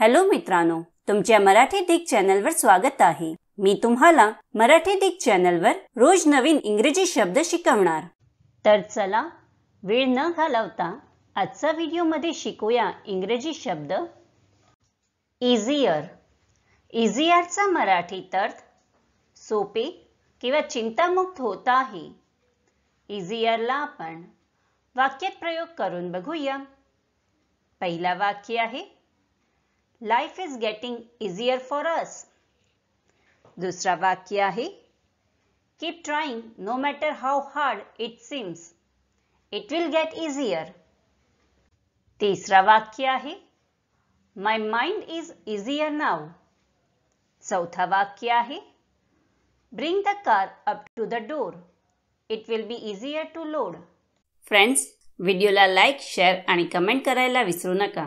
hello मित्रांनो तुमच्या मराठी दिग चॅनलवर स्वागत आहे मी तुम्हाला मराठी दिग चॅनलवर रोज नवीन इंग्रजी शब्द शिकवणार तर चला वेळ न घालवता आजचा व्हिडिओमध्ये शिकूया इंग्रजी शब्द इझियर इझियरचा मराठी अर्थ सोपे किंवा चिंतामुक्त होत आहे ला आपण वाक्यात प्रयोग करून बघूया पहिला वाक्य आहे life is getting easier for us दुसरा वाक्य आहे keep trying no matter how hard it seems it will get easier तिसरा वाक्य आहे my mind is easier now चौथा वाक्य आहे bring the car up to the door it will be easier to load friends व्हिडिओला like share आणि comment करायला विसरू नका